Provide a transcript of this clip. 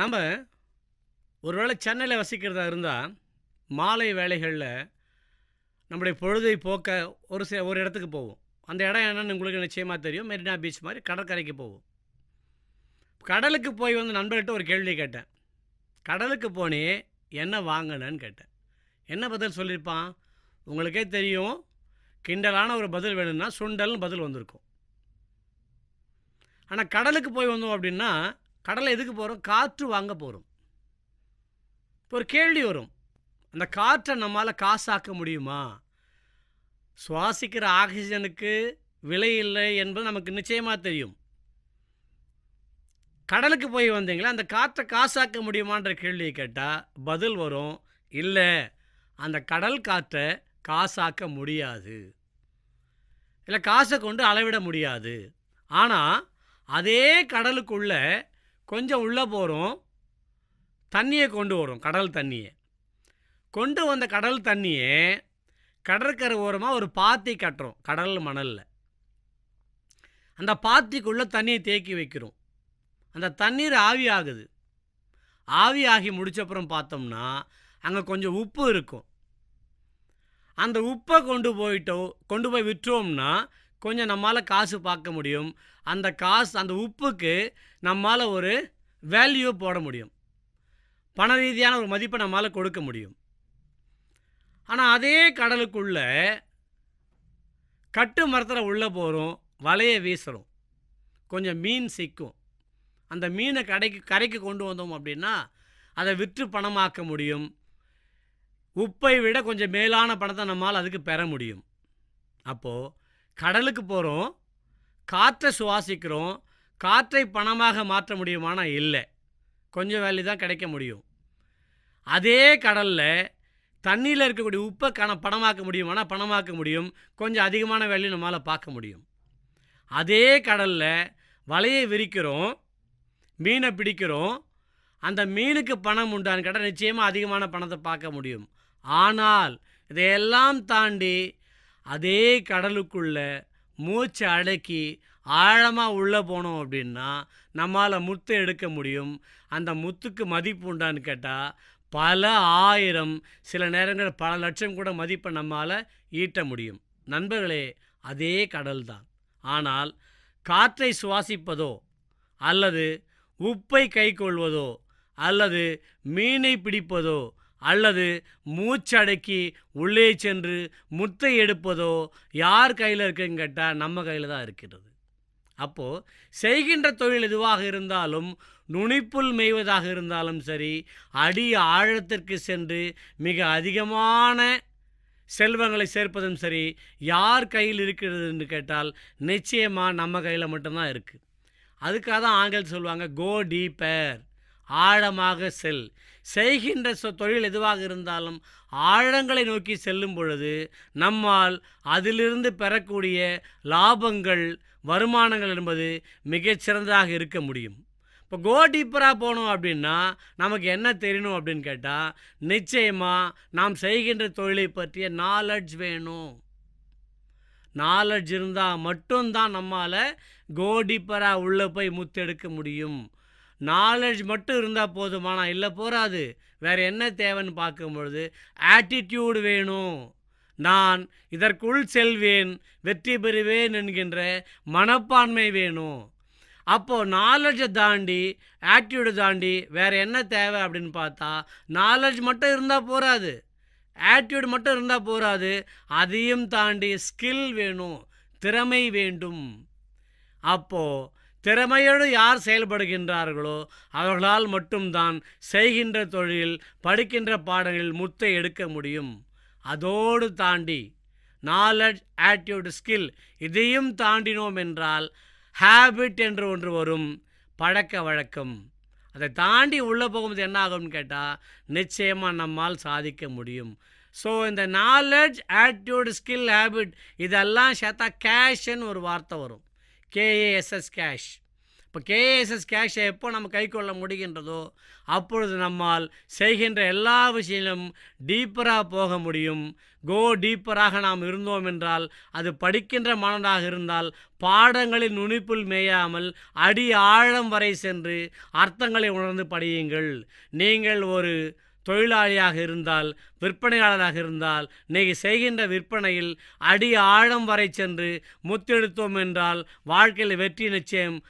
நம்ம ஒருவேளை சென்னையில் வசிக்கிறதா இருந்தால் மாலை வேலைகளில் நம்முடைய பொழுதை போக்க ஒரு சில ஒரு இடத்துக்கு போவோம் அந்த இடம் என்னென்னு உங்களுக்கு நிச்சயமாக தெரியும் மெரினா பீச் மாதிரி கடற்கரைக்கு போவோம் கடலுக்கு போய் வந்து நண்பர்கிட்ட ஒரு கேள்வி கேட்டேன் கடலுக்கு போனே என்ன வாங்கினேன்னு கேட்டேன் என்ன பதில் சொல்லியிருப்பான் உங்களுக்கே தெரியும் கிண்டலான ஒரு பதில் வேணும்னா சுண்டல்னு பதில் வந்திருக்கும் ஆனால் கடலுக்கு போய் வந்தோம் அப்படின்னா கடலை எதுக்கு போகிறோம் காற்று வாங்க போகிறோம் இப்போ ஒரு கேள்வி வரும் அந்த காற்றை நம்மளால் காசாக்க முடியுமா சுவாசிக்கிற ஆக்சிஜனுக்கு விலை இல்லை என்பது நமக்கு நிச்சயமாக தெரியும் கடலுக்கு போய் வந்தீங்களா அந்த காற்றை காசாக்க முடியுமான்ற கேள்வியை கேட்டால் பதில் வரும் இல்லை அந்த கடல் காற்றை காசாக்க முடியாது இல்லை காசை கொண்டு அளவிட முடியாது ஆனால் அதே கடலுக்குள்ளே கொஞ்சம் உள்ளே போகிறோம் தண்ணியை கொண்டு வரும் கடல் தண்ணியை கொண்டு வந்த கடல் தண்ணியை கடற்கரை ஓரமாக ஒரு பாத்தி கட்டுறோம் கடல் மணலில் அந்த பாத்திக்குள்ளே தண்ணியை தேக்கி வைக்கிறோம் அந்த தண்ணீர் ஆவி ஆகுது ஆவி ஆகி முடிச்சப்புறம் பார்த்தோம்னா அங்கே கொஞ்சம் உப்பு இருக்கும் அந்த உப்பை கொண்டு போயிட்டோ கொண்டு போய் விற்றோம்னா கொஞ்சம் நம்மால் காசு பார்க்க முடியும் அந்த காசு அந்த உப்புக்கு நம்மால் ஒரு வேல்யூ போட முடியும் பண ரீதியான ஒரு மதிப்பை நம்மால் கொடுக்க முடியும் ஆனால் அதே கடலுக்குள்ளே கட்டு மரத்தில் உள்ளே போகிறோம் வலையை வீசுகிறோம் கொஞ்சம் மீன் சிக்கும் அந்த மீனை கடைக்கு கரைக்கு கொண்டு வந்தோம் அப்படின்னா அதை விற்று பணமாக்க முடியும் உப்பை விட கொஞ்சம் மேலான பணத்தை நம்மால் அதுக்கு பெற முடியும் அப்போது கடலுக்கு போகிறோம் காற்றை சுவாசிக்கிறோம் காற்றை பணமாக மாற்ற முடியுமானா இல்லை கொஞ்சம் வேலை தான் கிடைக்க முடியும் அதே கடலில் தண்ணியில் இருக்கக்கூடிய உப்பை கண பணமாக்க முடியுமானா பணமாக்க முடியும் கொஞ்சம் அதிகமான வேலையை நம்மளால் பார்க்க முடியும் அதே கடலில் வலையை விரிக்கிறோம் மீனை பிடிக்கிறோம் அந்த மீனுக்கு பணம் உண்டான கேட்டால் நிச்சயமாக அதிகமான பணத்தை பார்க்க முடியும் ஆனால் இதையெல்லாம் தாண்டி அதே கடலுக்குள்ள மூச்சை அடக்கி ஆழமாக உள்ளே போனோம் அப்படின்னா நம்மால் முத்து எடுக்க முடியும் அந்த முத்துக்கு மதிப்பு உண்டான்னு கேட்டால் பல ஆயிரம் சில நேரங்களில் பல லட்சம் கூட மதிப்பை நம்மால் ஈட்ட முடியும் நண்பர்களே அதே கடல் தான் ஆனால் காற்றை சுவாசிப்பதோ அல்லது உப்பை கை கொள்வதோ அல்லது மீனை பிடிப்பதோ அல்லது மூச்சடக்கி உள்ளே சென்று முத்தை எடுப்பதோ யார் கையில் இருக்குன்னு கேட்டால் நம்ம கையில் தான் இருக்கிறது அப்போது செய்கின்ற தொழில் எதுவாக இருந்தாலும் நுனிப்புல் மெய்வதாக இருந்தாலும் சரி அடி ஆழத்திற்கு சென்று மிக அதிகமான செல்வங்களை சேர்ப்பதும் சரி யார் கையில் இருக்கிறது என்று கேட்டால் நிச்சயமாக நம்ம கையில் மட்டும்தான் இருக்குது அதுக்காக தான் ஆங்கில் சொல்லுவாங்க கோ டீப்பர் ஆழமாக செல் செய்கின்ற சொ தொழில் எதுவாக இருந்தாலும் ஆழங்களை நோக்கி செல்லும் பொழுது நம்மால் அதிலிருந்து பெறக்கூடிய லாபங்கள் வருமானங்கள் என்பது மிகச்சிறந்ததாக இருக்க முடியும் இப்போ கோ டீப்பராக போனோம் அப்படின்னா நமக்கு என்ன தெரியணும் அப்படின்னு கேட்டால் நிச்சயமாக நாம் செய்கின்ற தொழிலை பற்றிய நாலட்ஜ் வேணும் நாலெட்ஜ் இருந்தால் மட்டும்தான் நம்மால் கோ டீப்பராக உள்ளே போய் முத்தெடுக்க முடியும் நாலேஜ் மட்டும் இருந்தால் போதுமானா இல்லை போகாது வேறு என்ன தேவைன்னு பார்க்கும் பொழுது ஆட்டிடியூடு வேணும் நான் இதற்குள் செல்வேன் வெற்றி பெறுவேன் என்கின்ற மனப்பான்மை வேணும் அப்போது நாலேஜை தாண்டி ஆட்டிடியூடு தாண்டி வேறு என்ன தேவை அப்படின்னு பார்த்தா நாலேஜ் மட்டும் இருந்தால் போகாது ஆட்டிடியூடு மட்டும் இருந்தால் போகாது அதையும் தாண்டி ஸ்கில் வேணும் திறமை வேண்டும் அப்போது திறமையோடு யார் செயல்படுகின்றார்களோ அவர்களால் மட்டும்தான் செய்கின்ற தொழிலில் படிக்கின்ற பாடங்களில் முத்தை எடுக்க முடியும் அதோடு தாண்டி நாலட் ஆட்டியூட் ஸ்கில் இதையும் தாண்டினோம் என்றால் ஹேபிட் என்று ஒன்று வரும் பழக்க வழக்கம் அதை தாண்டி உள்ளே போகும்போது என்ன ஆகும்னு கேட்டால் நிச்சயமாக நம்மால் சாதிக்க முடியும் ஸோ இந்த நாலெட்ஜ் ஆட்டியூட் ஸ்கில் ஹேபிட் இதெல்லாம் சேர்த்தா கேஷன்னு ஒரு வார்த்தை வரும் கேஏஎஸ்எஸ் கேஷ் இப்போ கேஏஎஸ்எஸ் கேஷை எப்போ நம்ம கை கொள்ள முடிகின்றதோ அப்பொழுது நம்மால் செய்கின்ற எல்லா விஷயங்களும் டீப்பராக போக முடியும் கோ டீப்பராக நாம் இருந்தோம் என்றால் அது படிக்கின்ற மனதாக இருந்தால் பாடங்களின் நுனிப்புள் மேயாமல் அடி ஆழம் வரை சென்று அர்த்தங்களை உணர்ந்து படியுங்கள் நீங்கள் ஒரு தொழிலாளியாக இருந்தால் விற்பனையாளராக இருந்தால் இன்றைக்கி செய்கின்ற விற்பனையில் அடி ஆழம் வரை சென்று முத்தெடுத்தோம் என்றால் வாழ்க்கையில் வெற்றி நிச்சயம்